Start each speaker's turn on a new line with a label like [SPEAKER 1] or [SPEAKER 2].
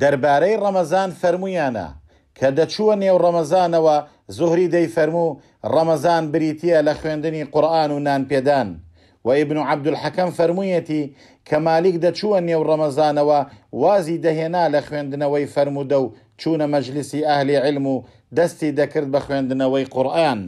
[SPEAKER 1] دەربارەی ڕەمەزان فەرمویانە کە دەچووە نێو ڕەمەزانەوە زۆهری دەی فەرموو ڕەمەزان بریتە لە خوێندنی قورآن و نانپێدان و ئیبن و عەبدولحەکەم فەرموویەتی کە مالیک دەچووە نێو ڕەمەزانەوە وازی دەهێنا لە خوێندنەوەی فەرمودە و چوونە مەجلیسی ئاهلی علم و دەستی دەکرد بە خوێندنەوەی قورآن.